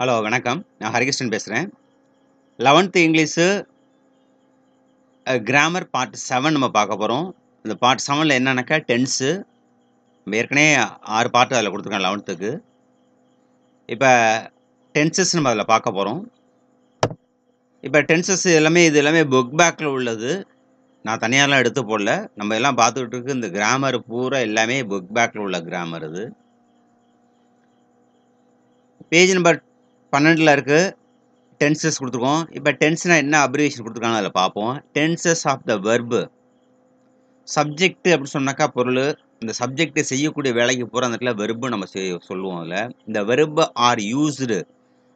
Hello வணக்கம் நான் ஹரிகிருஷ்ணன் பேசுகிறேன் eleventh English grammar part seven நம்ம பார்க்க போகிறோம் இந்த பார்ட் செவனில் என்னென்னாக்கா டென்ஸு நம்ம ஏற்கனவே ஆறு பார்ட் அதில் கொடுத்துருக்கோம் லெவன்த்துக்கு இப்போ டென்சஸ் நம்ம அதில் பார்க்க போகிறோம் இப்போ டென்சஸ் எல்லாமே இது எல்லாமே புக் பேக்கில் உள்ளது நான் தனியாகலாம் எடுத்து போடல நம்ம எல்லாம் பார்த்துக்கிட்டு இருக்கு இந்த கிராமர் பூரா எல்லாமே புக் பேக்கில் உள்ள கிராமர் இது பேஜ் நம்பர் பன்னெண்டில் இருக்குது டென்சஸ் கொடுத்துருக்கோம் இப்போ டென்ஸ்னால் என்ன அப்ரிவேஷன் கொடுத்துருக்காங்க அதில் பார்ப்போம் tenses of the verb subject அப்படின்னு சொன்னாக்கா பொருள் இந்த சப்ஜெக்ட்டு செய்யக்கூடிய வேலைக்கு போகிற அந்த இடத்துல வெறுப்பு நம்ம சொல்லுவோம் அதில் இந்த வெர்பு ஆர் யூஸ்டு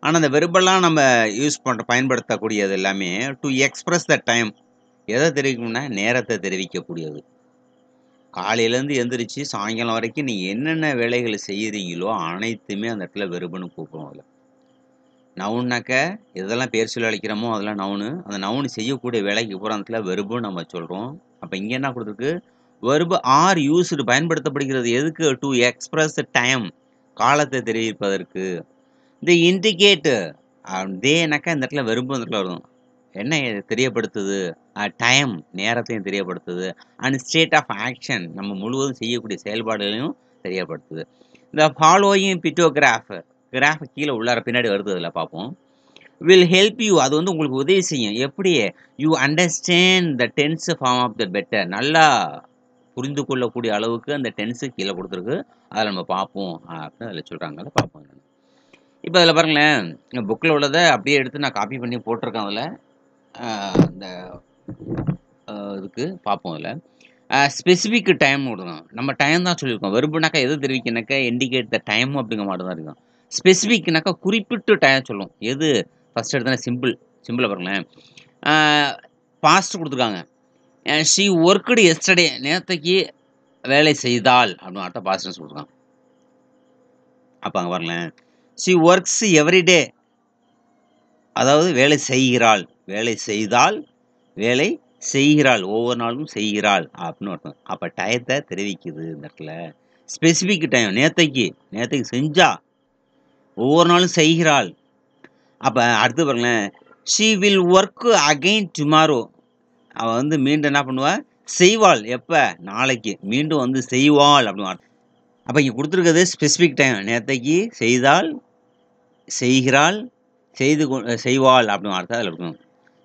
ஆனால் அந்த வெறுப்பெல்லாம் நம்ம யூஸ் பண்ணுற பயன்படுத்தக்கூடியது எல்லாமே டு எக்ஸ்ப்ரெஸ் த டைம் எதை தெரிவிக்கும்னா நேரத்தை தெரிவிக்கக்கூடியது காலையிலேருந்து எழுந்திரிச்சு சாயங்காலம் வரைக்கும் நீங்கள் என்னென்ன வேலைகளை செய்கிறீங்களோ அனைத்துமே அந்த இடத்துல வெறுப்புன்னு கூப்பிடுவோம் அதில் நவுன்னாக்க எதெல்லாம் பேர் சொல்லி அழைக்கிறோமோ அதெல்லாம் நவுனு அந்த நவுனு செய்யக்கூடிய வேலைக்கு போகிற இடத்துல வெறுப்புன்னு நம்ம சொல்கிறோம் அப்போ இங்கே என்ன கொடுத்துருக்கு வெறுப்பு ஆர் யூஸ்டு பயன்படுத்தப்படுகிறது எதுக்கு டு எக்ஸ்பிரஸ் டைம் காலத்தை தெரிவிப்பதற்கு இந்த இண்டிகேட்டு தேனாக்கா இந்த இடத்துல வெறுப்பு இந்த இடத்துல வரும் என்ன தெரியப்படுத்துது டைம் நேரத்தையும் தெரியப்படுத்துது அண்ட் ஸ்டேட் ஆஃப் ஆக்ஷன் நம்ம முழுவதும் செய்யக்கூடிய செயல்பாடுகளையும் தெரியப்படுத்துது இந்த ஃபாலோயிங் பிட்டோகிராஃபர் கிராஃப் கீழே உள்ளார பின்னாடி வருது அதில் பார்ப்போம் வில் ஹெல்ப் யூ அது வந்து உங்களுக்கு உதவி செய்யும் எப்படி you understand the tense form of the better நல்லா புரிந்து கொள்ளக்கூடிய அளவுக்கு அந்த டென்ஸு கீழே கொடுத்துருக்கு அதை நம்ம பார்ப்போம் அப்படின்னு அதில் சொல்கிறாங்க அதை பார்ப்போம் இப்போ அதில் பாருங்களேன் புக்கில் உள்ளதை அப்படியே எடுத்து நான் காப்பி பண்ணி போட்டிருக்கேன் அதில் அந்த இதுக்கு பார்ப்போம் அதில் ஸ்பெசிஃபிக் டைம் விடணும் நம்ம டைம் தான் சொல்லியிருக்கோம் வெறுப்புனாக்கா எது தெரிவிக்கனாக்கா இண்டிகேட் த டைம் அப்படிங்கிற மாதிரி தான் இருக்கும் ஸ்பெசிஃபிக்னாக்கா குறிப்பிட்டு டயம் சொல்லும் எது ஃபஸ்ட் எடுத்தோன்னா சிம்பிள் சிம்பிளாக பாருங்களேன் பாஸ்ட் கொடுத்துருக்காங்க ஷி ஒர்க்குடு எஸ்டர்டே நேரத்தைக்கு வேலை செய்தால் அப்படின்னு அடுத்த பாஸ்ட் கொடுத்துருக்காங்க அப்போ அங்கே பாருங்களேன் ஷி ஒர்க்ஸ் எவ்ரிடே அதாவது வேலை செய்கிறாள் வேலை செய்தால் வேலை செய்கிறாள் ஒவ்வொரு நாளும் செய்கிறாள் அப்படின்னு அர்த்தம் அப்போ டயத்தை தெரிவிக்குது இந்த இடத்துல ஸ்பெசிஃபிக் டைம் நேத்தைக்கு நேத்தைக்கு செஞ்சால் ஒவ்வொரு நாளும் செய்கிறாள் அப்போ அடுத்து பாருங்களேன் she will work again tomorrow அவள் வந்து மீண்டும் என்ன பண்ணுவாள் செய்வாள் எப்போ நாளைக்கு மீண்டும் வந்து செய்வாள் அப்படின்னு அப்போ இங்கே கொடுத்துருக்கிறது ஸ்பெசிஃபிக் டைம் நேற்றைக்கு செய்தால் செய்கிறாள் செய்து செய்வாள் அப்படின்னு அர்த்தம் அதில் இருக்கணும்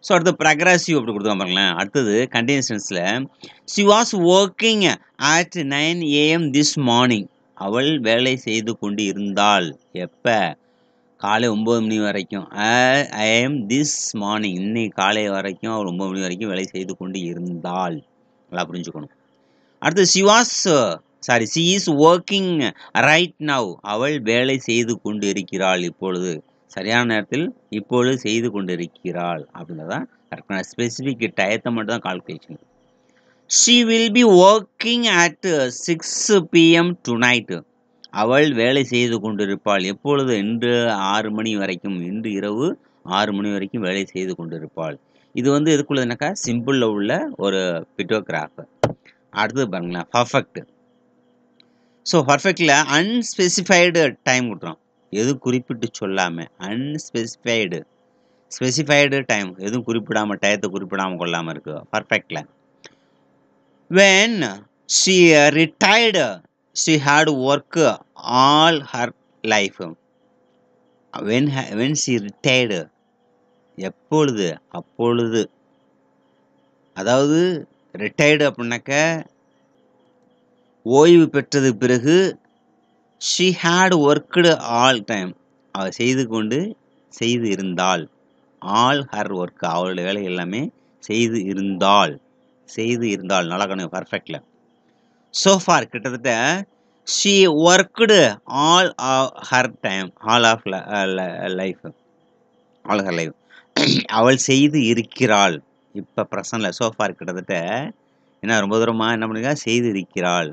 ஸோ அடுத்து ப்ரக்ரஸிவ் அப்படி கொடுத்தா பாருங்களேன் அடுத்தது கண்டினியூஸ்டன்ஸில் she was working at nine AM this morning அவள் வேலை செய்து கொண்டு இருந்தாள் எப்போ காலை ஒம்பது மணி வரைக்கும் ஐ எம் திஸ் மார்னிங் இன்னைக்கு காலை வரைக்கும் அவள் ஒம்பது மணி வரைக்கும் வேலை செய்து கொண்டு இருந்தாள் நல்லா புரிஞ்சுக்கணும் அடுத்து she was sorry she is working right now அவள் வேலை செய்து கொண்டு இருக்கிறாள் இப்பொழுது சரியான நேரத்தில் இப்பொழுது செய்து இருக்கிறாள் அப்படின்றதான் கரெக்டான ஸ்பெசிஃபிக் டயத்தை மட்டும் தான் calculation she will be working at six PM tonight அவள் வேலை செய்து கொண்டிருப்பாள் எப்பொழுது இன்று ஆறு மணி வரைக்கும் இன்று இரவு ஆறு மணி வரைக்கும் வேலை செய்து கொண்டிருப்பாள் இது வந்து எதுக்குள்ளதுனாக்கா சிம்பிளில் உள்ள ஒரு பிட்டோகிராஃப் அடுத்தது பாருங்களேன் பர்ஃபெக்ட் ஸோ பர்ஃபெக்டில் அன்ஸ்பெசிஃபைடு டைம் கொடுத்துரும் எதுவும் குறிப்பிட்டு சொல்லாமல் அன்ஸ்பெசிஃபைடு ஸ்பெசிஃபைடு டைம் எதுவும் குறிப்பிடாமல் டயத்தை குறிப்பிடாமல் கொள்ளாமல் இருக்குது பர்ஃபெக்டில் When she retired, she had work all her life. When, when she retired, எப்பொழுது அப்பொழுது அதாவது ரிட்டையர்டு அப்படின்னாக்க ஓய்வு பெற்றது பிறகு she had worked all time அவள் செய்து கொண்டு செய்து இருந்தாள் ஆல் ஹர் ஒர்க் அவளுடைய வேலை எல்லாமே செய்து இருந்தாள் செய்து இருந்தால் நல்லா பர்ஃபெக்டில் சோஃபார் கிட்டத்தட்ட she worked all her time all of life all her life அவள் செய்து இருக்கிறாள் இப்போ பிரசனில் சோஃபார் கிட்டத்தட்ட ஏன்னா ரொம்ப தூரமாக என்ன பண்ணுங்க செய்து இருக்கிறாள்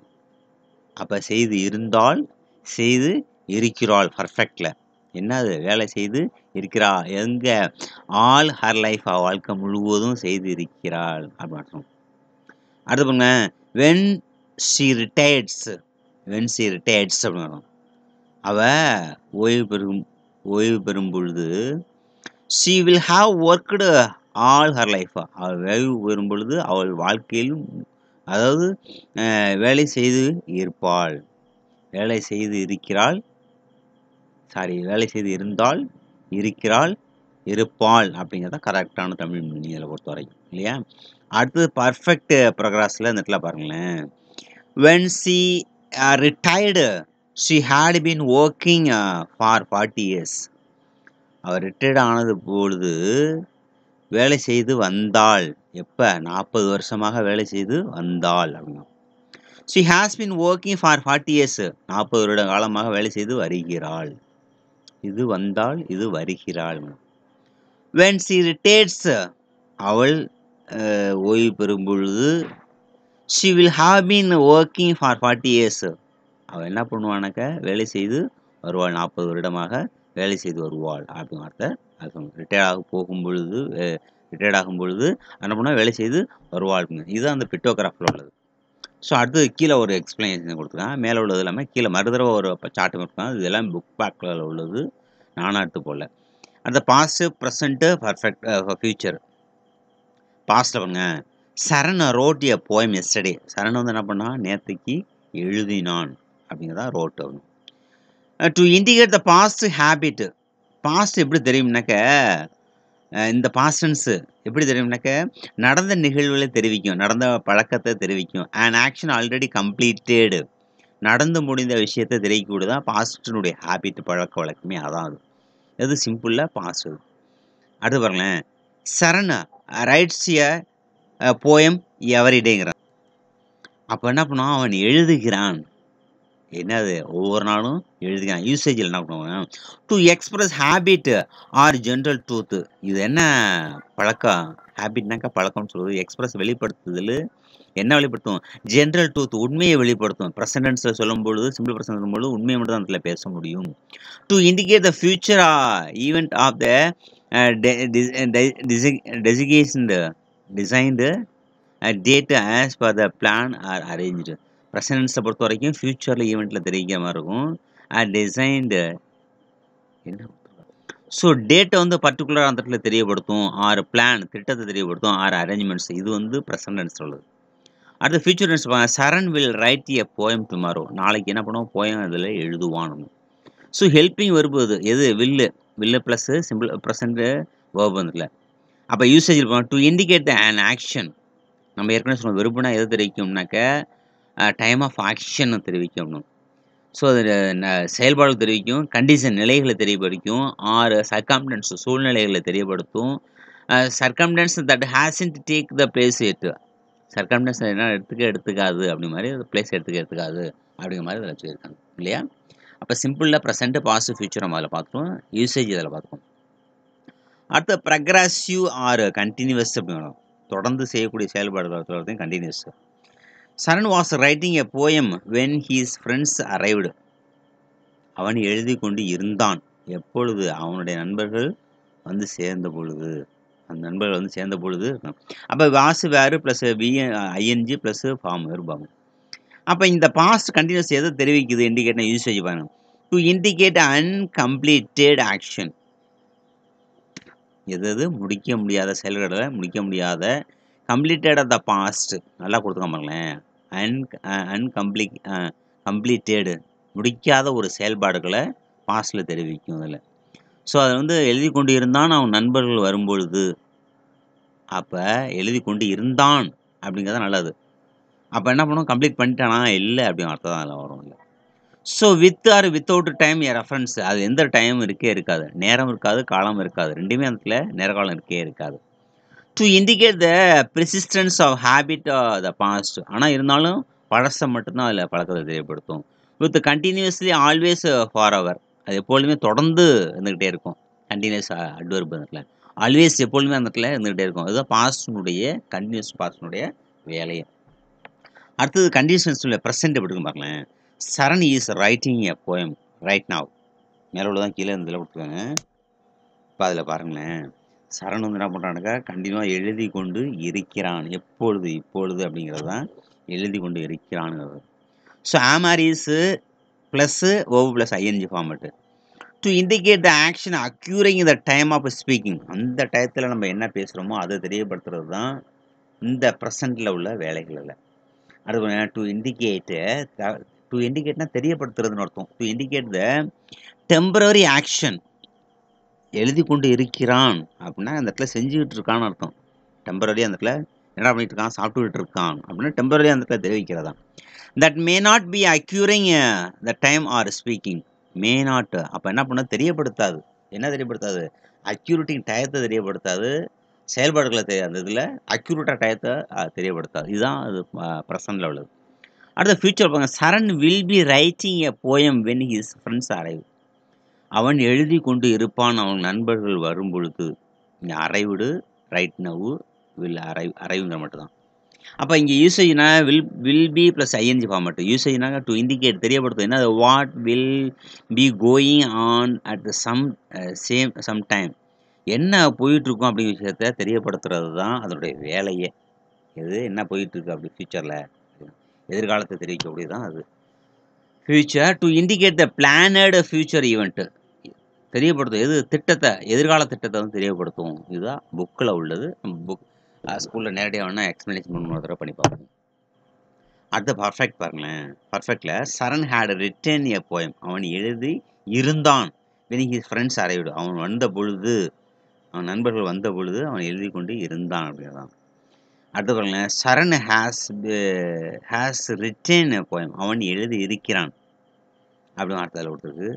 அப்போ செய்து இருந்தால் செய்து இருக்கிறாள் பர்ஃபெக்டில் என்னது வேலை செய்து இருக்கிறா எங்கே ஆல் ஹர் லைஃப் வாழ்க்கை முழுவதும் செய்து இருக்கிறாள் அப்படின்னு அடுத்து பாருங்க when she retires when she retires அப்படின்னு அவ அவள் ஓய்வு பெறும் ஓய்வு பெறும் பொழுது she will have worked all her லைஃபா அவள் ஓய்வு பெறும் பொழுது அவள் வாழ்க்கையில் அதாவது வேலை செய்து இருப்பாள் வேலை செய்து இருக்கிறாள் சாரி வேலை செய்து இருந்தால் இருக்கிறாள் இருப்பாள் அப்படிங்கிறத கரெக்டான தமிழ் மீனிங் பொறுத்த வரைக்கும் இல்லையா அடுத்தது பர்ஃபெக்ட் ப்ரோக்ராஸில் இந்த இடத்துல பாருங்களேன் when she retired she had been working for forty years அவர் ரிட்டையர்ட் ஆனது பொழுது வேலை செய்து வந்தாள் எப்போ நாற்பது வருஷமாக வேலை செய்து வந்தாள் அப்படின்னா she has been working for forty years நாற்பது வருட காலமாக வேலை செய்து வருகிறாள் இது வந்தால் இது வருகிறாள் வென் சி ரிட்டேட்ஸ் அவள் ஓய்வு பெறும் பொழுது she will have been working for forty years அவள் என்ன பண்ணுவானாக்க வேலை செய்து வருவாள் நாற்பது வருடமாக வேலை செய்து வருவாள் அப்படின்னு வார்த்தை அது ஆக போகும் பொழுது ரிட்டையர்ட் ஆகும் பொழுது என்ன பண்ணால் வேலை செய்து வருவாள் இதுதான் அந்த பிட்டோகிராஃபில் உள்ளது ஸோ அடுத்தது கீழே ஒரு எக்ஸ்பிளனேஷன் கொடுத்துருக்காங்க மேலே உள்ளது இல்லாமல் கீழே மறுதடவை ஒரு சாட்டம் கொடுத்துருக்காங்க இதெல்லாம் புக் பேக்கில் உள்ளது நானாட்டு போல் அந்த பாஸ்ட் ப்ரெசண்ட்டு பர்ஃபெக்ட் ஃப்யூச்சர் பாஸ்ட்டில் பாருங்க Charan wrote a poem yesterday Charan வந்து என்ன பண்ணால் நேற்றுக்கு எழுதினான் அப்படிங்கிறதா ரோட் வரும் to indicate the past habit past எப்படி தெரியும்னாக்க uh, இந்த பாஸ்டன்ஸு எப்படி தெரியும்னாக்க நடந்த நிகழ்வுகளை தெரிவிக்கும் நடந்த பழக்கத்தை தெரிவிக்கும் அண்ட் ஆக்ஷன் ஆல்ரெடி கம்ப்ளீட்டேடு நடந்து முடிந்த விஷயத்தை தெரிவிக்கக்கூடியதான் தான் பாஸ்டினுடைய ஹேபிட் பழக்க வழக்கமே அதான் அது எது சிம்பிளில் பாசிவ் அடுத்து பாருங்களேன் சரணா ரைட்ஸ் எ போயம் எவரிடேங்கிறான் அப்போ என்ன பண்ணுவான் அவன் எழுதுகிறான் என்னது ஒவ்வொரு நாளும் எழுதுகிறான் யூசேஜில் என்ன பண்ணுவாங்க to express habit or general truth இது என்ன பழக்கம் ஹேபிட்னாக்கா பழக்கம்னு சொல்லுவது எக்ஸ்பிரஸ் வெளிப்படுத்துதல் என்ன வெளிப்படுத்தும் ஜென்ரல் ட்ரூத் உண்மையை வெளிப்படுத்தும் ப்ரெசன்டென்ஸில் சொல்லும் பொழுது சிம்பிள் ப்ரெசன்ட் பொழுது உண்மையை மட்டும் தான் அதில் பேச முடியும் to indicate the future event of the dedication designed date as per the plan or arrange பிரசன்டென்ஸை பொறுத்த வரைக்கும் ஃப்யூச்சரில் ஈவெண்ட்டில் தெரிவிக்கிற மாதிரி இருக்கும் ஆர் uh, டிசைன்டு என்ன ஸோ டேட்டை வந்து பர்டிகுலராக அந்த இடத்துல தெரியப்படுத்தும் ஆறு பிளான் திட்டத்தை தெரியப்படுத்தும் ஆறு அரேஞ்ச்மெண்ட்ஸ் இது வந்து பிரசன்டென்ஸ் உள்ளது அடுத்து future tense Charan will write a poem tomorrow நாளைக்கு என்ன பண்ணுவோம் போயம் இதில் எழுதுவானும் ஸோ ஹெல்பிங் வரும்போது எது will will plus simple present verb அப்போ யூசேஜ் இருப்போம் to indicate the an action நம்ம ஏற்கனவே சொன்னோம் வெறுப்புனா எது தெரிவிக்கும்னாக்க டைம் ஆஃப் ஆக்ஷன் தெரிவிக்கணும் ஸோ அது செயல்பாடு தெரிவிக்கும் கண்டிஷன் நிலைகளை தெரியப்படுத்தும் ஆறு சர்க்காம்டன்ஸ் சூழ்நிலைகளை தெரியப்படுத்தும் circumstance that has in take the place at circumstance என்ன எடுத்துக்க எடுத்துக்காது அப்படி மாதிரி அது பிளேஸ் எடுத்துக்க எடுத்துக்காது அப்படிங்கிற மாதிரி இதில் வச்சுருக்காங்க இல்லையா அப்போ சிம்பிளில் ப்ரெசென்ட்டு பாசிட்டிவ் ஃபியூச்சர் நம்ம அதில் பார்த்துருவோம் யூசேஜ் இதில் பார்த்துருவோம் அடுத்த ப்ரக்ரஸிவ் ஆறு கண்டினியூவஸ் அப்படின்னு தொடர்ந்து செய்யக்கூடிய செயல்பாடுகள் continuous Charan was writing a poem when his friends arrived அவன் எழுதி கொண்டு இருந்தான் எப்பொழுது அவனுடைய நண்பர்கள் வந்து சேர்ந்த பொழுது அந்த நண்பர்கள் வந்து சேர்ந்த பொழுது இருக்கும் அப்போ was were plus V ING plus form வேறும் அப்போ இந்த பாஸ்ட் கண்டினியூஸ் எதை தெரிவிக்குது இண்டிகேட்டர் யூசேஜ் பாருங்க டு இண்டிகேட் அன்கம்ப்ளீட்டட் ஆக்ஷன் எது முடிக்க முடியாத செயல்களை முடிக்க முடியாத கம்ப்ளீட்டட் ஆஃப் த பாஸ்ட் நல்லா கொடுத்துக்க பாருங்களேன் அன் அன்கம்ப்ளீட் கம்ப்ளீட்டடு முடிக்காத ஒரு செயல்பாடுகளை பாஸ்டில் தெரிவிக்கும் அதில் ஸோ அதை வந்து எழுதி கொண்டு இருந்தான் அவன் நண்பர்கள் வரும்பொழுது அப்போ எழுதி கொண்டு இருந்தான் அப்படிங்கிறது நல்லது அப்போ என்ன பண்ணுவோம் கம்ப்ளீட் பண்ணிட்டானா இல்லை அப்படிங்கிற அர்த்தம் தான் அதில் வரும் இல்லை so with or without time a reference அது எந்த டைமும் இருக்கே இருக்காது நேரம் இருக்காது காலம் இருக்காது ரெண்டுமே அந்த நேர காலம் இருக்கே இருக்காது to indicate the persistence of habit the past ஆனால் இருந்தாலும் பழசை மட்டும்தான் அதில் பழக்கத்தை தெரியப்படுத்தும் with continuously always for ever அது எப்பொழுதுமே தொடர்ந்து இருந்துக்கிட்டே இருக்கும் கண்டினியூஸ் அட்வர்ப் இடத்துல ஆல்வேஸ் எப்பொழுதுமே அந்த இடத்துல இருந்துக்கிட்டே இருக்கும் அதுதான் பாஸ்டினுடைய கண்டினியூஸ் பாஸ்டினுடைய வேலையை அடுத்தது கண்டிஷன்ஸில் ப்ரெசென்ட் எப்படி இருக்கும் Charan is writing a poem right now மேலே உள்ளதான் கீழே இருந்ததில் கொடுத்துருக்காங்க இப்போ அதில் பாருங்களேன் சரண் வந்து என்ன பண்ணுறானுக்கா கண்டினியூவாக எழுதி கொண்டு இருக்கிறான் எப்பொழுது இப்பொழுது அப்படிங்கிறது தான் எழுதி கொண்டு இருக்கிறானுங்கிறது so am are plus verb plus ING format to indicate the action occurring the time of speaking அந்த டயத்தில் நம்ம என்ன பேசுகிறோமோ அதை தெரியப்படுத்துறது தான் இந்த ப்ரெசண்டில் உள்ள வேலைகளில் அது டு இண்டிகேட்டு டு இண்டிகேட்னா தெரியப்படுத்துறதுன்னு அர்த்தம் to indicate the temporary action எழுதி கொண்டு இருக்கிறான் அப்படின்னா அந்த இடத்துல செஞ்சுக்கிட்டு இருக்கான்னு அர்த்தம் டெம்பரரி அந்த இடத்துல என்னடா பண்ணிட்டு இருக்கான் சாப்பிட்டுக்கிட்டு இருக்கான் அப்படின்னு டெம்பரரி அந்த இடத்துல தெரிவிக்கிறதா that may not be occurring the time or speaking may not அப்போ என்ன பண்ண தெரியப்படுத்தாது என்ன தெரியப்படுத்தாது அக்யூரிட்டிங் டயத்தை தெரியப்படுத்தாது செயல்பாடுகளை தெரிய அந்த இதில் அக்யூரேட்டாக டயத்தை தெரியப்படுத்தாது இதுதான் அது ப்ரெசண்டில் உள்ளது அடுத்த ஃபியூச்சர் பாருங்க Charan will be writing a poem when his friends arrive அவன் எழுதி கொண்டு இருப்பான் அவன் நண்பர்கள் வரும் பொழுது இங்கே arrived right now will arrive அரைவுங்கிற மட்டும் தான் அப்போ இங்கே யூசேஜ்னா will will be plus ING form மட்டும் யூசேஜ்னா டு இண்டிகேட் தெரியப்படுத்தும் uh, என்ன what will be going on at the some same some time என்ன போயிட்டுருக்கும் அப்படிங்கிற விஷயத்த தெரியப்படுத்துறது தான் அதனுடைய வேலையே எது என்ன போயிட்டுருக்கு அப்படி ஃப்யூச்சரில் எதிர்காலத்தை தெரிவிக்கக்கூடிய தான் அது future to indicate the planned future event தெரியப்படுத்தும் எது திட்டத்தை எதிர்கால திட்டத்தை வந்து தெரியப்படுத்தும் இதுதான் புக்கில் உள்ளது புக் ஸ்கூலில் நேரடியாக வேணால் எக்ஸ்பிளேஜ் பண்ண ஒரு தடவை பண்ணி பார்ப்போம் அடுத்த பர்ஃபெக்ட் பாருங்களேன் பர்ஃபெக்டில் Charan had written a poem அவன் எழுதி இருந்தான் வென் ஹிஸ் ஃப்ரெண்ட்ஸ் அரைவிடு அவன் வந்த பொழுது அவன் நண்பர்கள் வந்த பொழுது அவன் எழுதி கொண்டு இருந்தான் அப்படிங்கிறதான் அடுத்து பாருங்களேன் Charan has has written a poem அவன் எழுதி இருக்கிறான் அப்படின்னு அர்த்தத்தில் கொடுத்துருக்கு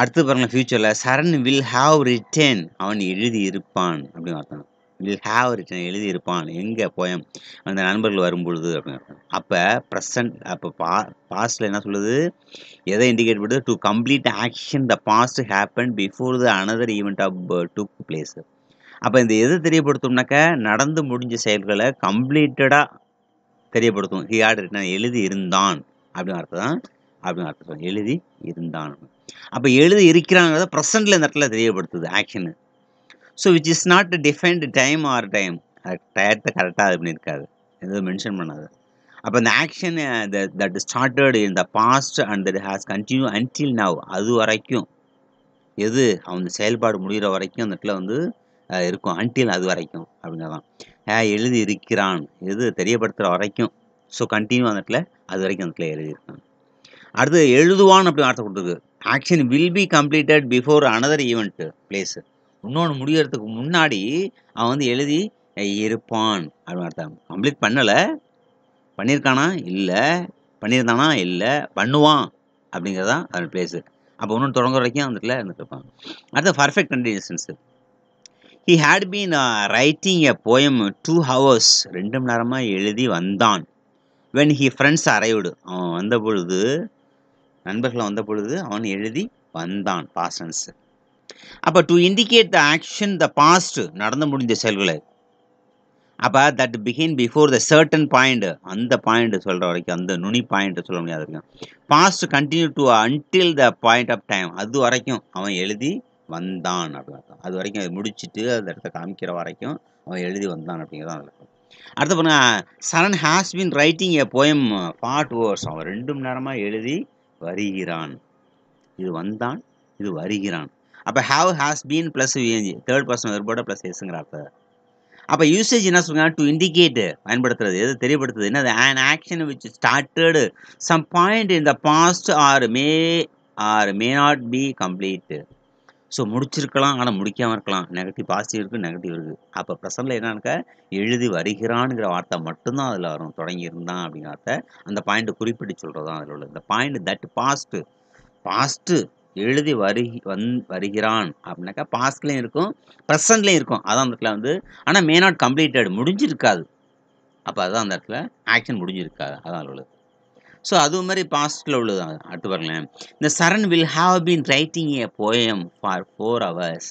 அடுத்து பாருங்களேன் ஃப்யூச்சரில் சரண் வில் ஹாவ் ரிட்டர்ன் அவன் எழுதி இருப்பான் அப்படின்னு அர்த்தம் வில் ஹாவ் ரிட்டன் எழுதியிருப்பான் எங்கே போயம் அந்த நண்பர்கள் வரும்பொழுது அப்படின்னு அப்போ ப்ரெசன்ட் அப்போ பா பாஸ்டில் என்ன சொல்லுது எதை இண்டிகேட் பண்ணுது to complete action the past happen before the another event of took place அப்போ இந்த எது தெரியப்படுத்தும்னாக்க நடந்து முடிஞ்ச செயல்களை கம்ப்ளீட்டடாக தெரியப்படுத்தும் ஹி ஹியாட் ரிட்டன் எழுதி இருந்தான் அப்படின்னு அர்த்தம் தான் அப்படின்னு அர்த்தம் எழுதி இருந்தான் அப்போ எழுதி இருக்கிறாங்கிறத ப்ரெசண்ட்டில் இந்த இடத்துல தெரியப்படுத்துது action so which is not defined time or time டயத்தை கரெக்டாக அது பண்ணியிருக்காது எதுவும் மென்ஷன் பண்ணாது அப்போ அந்த action that is started in the past and that has continue until now அது வரைக்கும் எது அவன் செயல்பாடு முடிகிற வரைக்கும் அந்த இடத்துல வந்து இருக்கும் அன்டில் அது வரைக்கும் அப்படிங்கிறதான் எழுதி இருக்கிறான் எது தெரியப்படுத்துகிற வரைக்கும் ஸோ கண்டினியூ அந்த இடத்துல அது வரைக்கும் அந்த இடத்துல எழுதியிருக்கான் அடுத்து எழுதுவான் அப்படின்னு வார்த்தை கொடுத்துருக்கு action will be completed before another event place இன்னொன்று முடிகிறதுக்கு முன்னாடி அவன் வந்து எழுதி இருப்பான் அப்படின்னு அர்த்தம் கம்ப்ளீட் பண்ணலை பண்ணியிருக்கானா இல்லை பண்ணியிருந்தானா இல்லை பண்ணுவான் அப்படிங்கிறது தான் அதன் பிளேஸு அப்போ ஒன்று தொடங்குற வரைக்கும் அந்த இடத்துல இருந்துட்டுருப்பான் அடுத்த perfect conditions he had been writing a poem two hours ரெண்டு மணி நேரமாக எழுதி வந்தான் வென் ஹி ஃப்ரெண்ட்ஸ் அரைவுடு அவன் வந்த பொழுது நண்பர்களை வந்த பொழுது அவன் எழுதி வந்தான் பாசன்ஸு அப்போ to indicate the action the past நடந்து முடிந்த செயல்களை அப்போ that begin before the certain point அந்த பாயிண்ட் சொல்கிற வரைக்கும் அந்த நுனி பாயிண்ட் சொல்ல முடியாது இருக்கும் past continue to until the point of time அது வரைக்கும் அவன் எழுதி வந்தான் அப்படின்னு அது வரைக்கும் அது முடிச்சுட்டு அந்த இடத்த காமிக்கிற வரைக்கும் அவன் எழுதி வந்தான் அப்படிங்கிறதான் இருக்கும் அடுத்த பாருங்க Charan has been writing a poem part hours அவன் ரெண்டு மணி நேரமாக எழுதி வருகிறான் இது வந்தான் இது வருகிறான் அப்போ have has been plus V ING third person வெர்போட ப்ளஸ் எஸ்ங்கிற அப்போ அப்போ யூசேஜ் என்ன சொல்லுங்கள் டு இண்டிகேட்டு பயன்படுத்துறது எது தெரியப்படுத்துறது என்ன and action which started some point in the past or may or may not be complete so முடிச்சிருக்கலாம் ஆனால் முடிக்காமல் இருக்கலாம் நெகட்டிவ் பாசிட்டிவ் இருக்குது நெகட்டிவ் இருக்குது அப்போ ப்ரெசண்டில் என்னன்னாக்கா எழுதி வருகிறான்ங்கிற வார்த்தை மட்டும்தான் அதில் வரும் தொடங்கி இருந்தான் அப்படிங்கிறத அந்த பாயிண்ட்டு குறிப்பிட்டு சொல்கிறது தான் அதில் உள்ள இந்த பாயிண்ட் தட் பாஸ்ட்டு பாஸ்ட்டு எழுதி வரு வந் வருகிறான் அப்படின்னாக்கா பாஸ்ட்லேயும் இருக்கும் ப்ரெசண்ட்லேயும் இருக்கும் அதான் அந்த இடத்துல வந்து ஆனால் மே நாட் கம்ப்ளீட்டட் முடிஞ்சிருக்காது அப்போ அதுதான் அந்த இடத்துல ஆக்ஷன் முடிஞ்சிருக்காது அதான் உள்ளது ஸோ அது மாதிரி பாஸ்டில் உள்ளது அடுத்து பாருங்களேன் இந்த Charan will have been writing a poem for four hours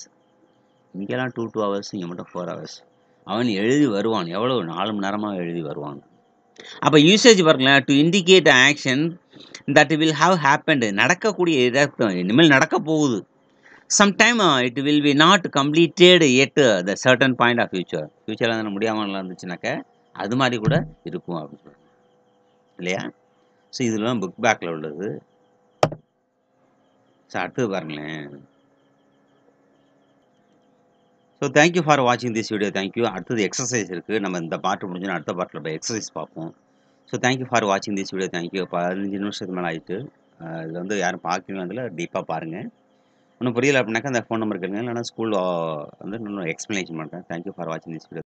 இங்கெல்லாம் டூ டூ ஹவர்ஸ் இங்கே மட்டும் ஃபோர் ஹவர்ஸ் அவன் எழுதி வருவான் எவ்வளோ நாலு மணி நேரமாக எழுதி வருவான் அப்போ யூசேஜ் பாருங்களேன் to indicate action that will have happened நடக்கக்கூடிய இடத்தம் இனிமேல் நடக்க போகுது sometime it will be not completed at the certain point of future ஃபியூச்சரில் வந்து முடியாமல் இருந்துச்சுனாக்க அது மாதிரி கூட இருக்கும் அப்படின்னு சொல்லுவாங்க இல்லையா ஸோ இதெல்லாம் புக் பேக்கில் உள்ளது ஸோ அடுத்து பாருங்களேன் ஸோ தேங்க்யூ ஃபார் வாட்சிங் திஸ் வீடியோ தேங்க்யூ அடுத்தது எக்ஸசைஸ் இருக்குது நம்ம இந்த பாட்டு முடிஞ்சோன்னா அடுத்த பாட்டில் போய் எக்ஸசைஸ் பார்ப்போம் ஸோ தேங்க்யூ ஃபார் வாட்சிங் திஸ் வீடியோ தேங்க்யூ பதினஞ்சு நிமிஷத்துக்கு மேலே ஆகிட்டு இதில் வந்து யாரும் பார்க்கணுங்கிறதுல டீப்பாக பாருங்கள் ஒன்றும் புரியல அப்படின்னாக்கா அந்த ஃபோன் நம்பருக்கு இருங்க இல்லைனா ஸ்கூல் வந்து இன்னும் எக்ஸ்ப்ளனேஷன் பண்ணுறேன் தேங்க்யூ ஃபார் வாட்சிங் திஸ் வீடியோ